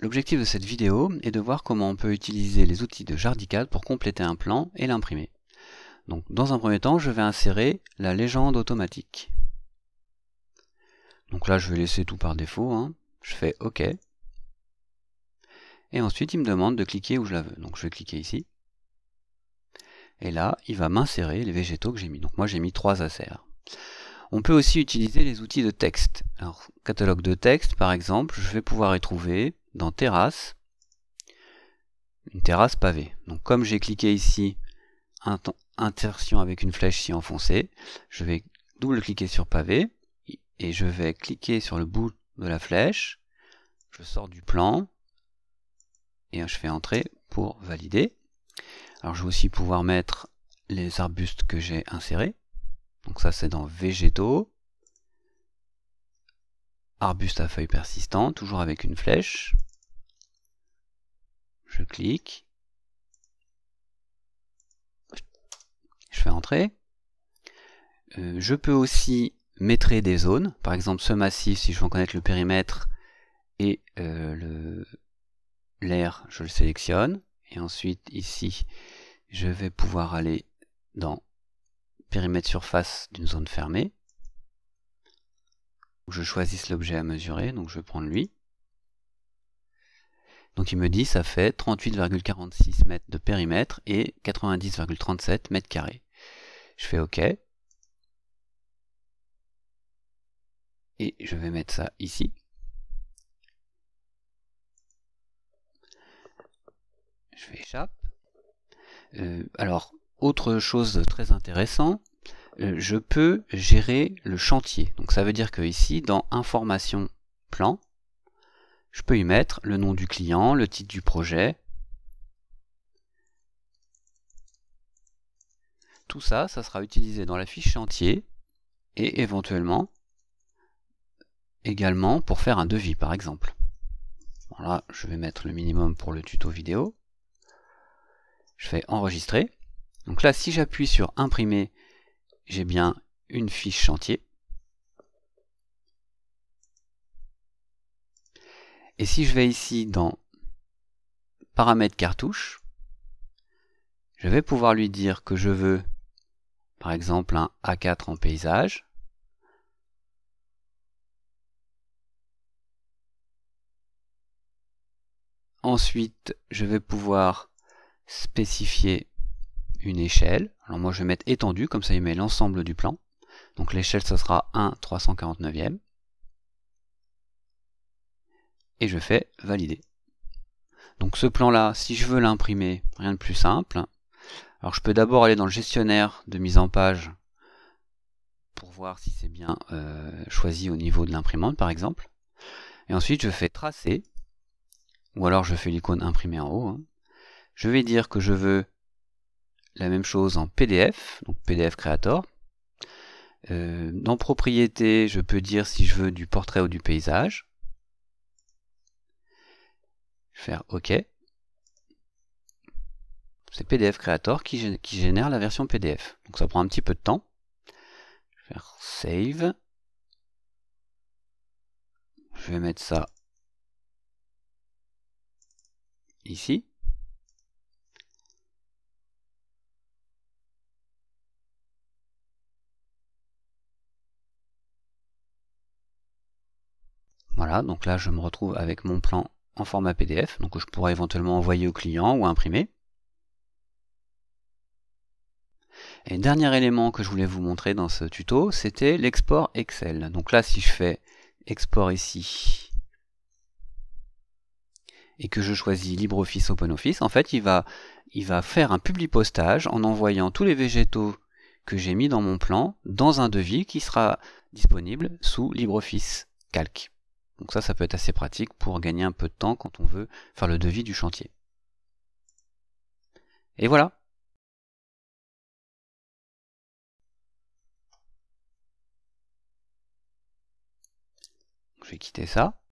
L'objectif de cette vidéo est de voir comment on peut utiliser les outils de Jardicade pour compléter un plan et l'imprimer. Donc dans un premier temps, je vais insérer la légende automatique. Donc là, je vais laisser tout par défaut. Hein. Je fais OK. Et ensuite, il me demande de cliquer où je la veux. Donc je vais cliquer ici. Et là, il va m'insérer les végétaux que j'ai mis. Donc moi, j'ai mis trois acères. On peut aussi utiliser les outils de texte. Alors, catalogue de texte, par exemple, je vais pouvoir y trouver dans terrasse, une terrasse pavée. Donc comme j'ai cliqué ici, insertion avec une flèche si enfoncée, je vais double-cliquer sur pavé, et je vais cliquer sur le bout de la flèche, je sors du plan, et je fais entrer pour valider. Alors je vais aussi pouvoir mettre les arbustes que j'ai insérés. Donc ça c'est dans végétaux, arbuste à feuilles persistantes, toujours avec une flèche. Je clique. Je fais entrer. Euh, je peux aussi mettre des zones. Par exemple, ce massif, si je veux connaître le périmètre et euh, l'air, je le sélectionne. Et ensuite, ici, je vais pouvoir aller dans périmètre surface d'une zone fermée. où Je choisisse l'objet à mesurer, donc je vais prendre lui. Donc il me dit ça fait 38,46 mètres de périmètre et 90,37 mètres carrés. Je fais OK. Et je vais mettre ça ici. Je fais échappe. Euh, alors, autre chose très intéressante, euh, je peux gérer le chantier. Donc ça veut dire que ici, dans Information, Plan, je peux y mettre le nom du client, le titre du projet. Tout ça, ça sera utilisé dans la fiche chantier et éventuellement également pour faire un devis par exemple. Voilà, je vais mettre le minimum pour le tuto vidéo. Je fais enregistrer. Donc là, si j'appuie sur imprimer, j'ai bien une fiche chantier. Et si je vais ici dans paramètres cartouche, je vais pouvoir lui dire que je veux par exemple un A4 en paysage. Ensuite, je vais pouvoir spécifier une échelle. Alors moi je vais mettre étendue, comme ça il met l'ensemble du plan. Donc l'échelle ce sera 1 349e et je fais valider. Donc ce plan-là, si je veux l'imprimer, rien de plus simple. Alors je peux d'abord aller dans le gestionnaire de mise en page pour voir si c'est bien euh, choisi au niveau de l'imprimante par exemple. Et ensuite je fais tracer, ou alors je fais l'icône imprimer en haut. Hein. Je vais dire que je veux la même chose en PDF, donc PDF Creator. Euh, dans propriété, je peux dire si je veux du portrait ou du paysage faire OK. C'est PDF Creator qui, qui génère la version PDF. Donc ça prend un petit peu de temps. Je vais faire Save. Je vais mettre ça ici. Voilà, donc là je me retrouve avec mon plan en format PDF, donc que je pourrais éventuellement envoyer au client ou imprimer. Et dernier élément que je voulais vous montrer dans ce tuto, c'était l'export Excel. Donc là, si je fais export ici et que je choisis LibreOffice OpenOffice, en fait, il va, il va faire un publipostage postage en envoyant tous les végétaux que j'ai mis dans mon plan dans un devis qui sera disponible sous LibreOffice Calc. Donc ça, ça peut être assez pratique pour gagner un peu de temps quand on veut faire le devis du chantier. Et voilà Je vais quitter ça.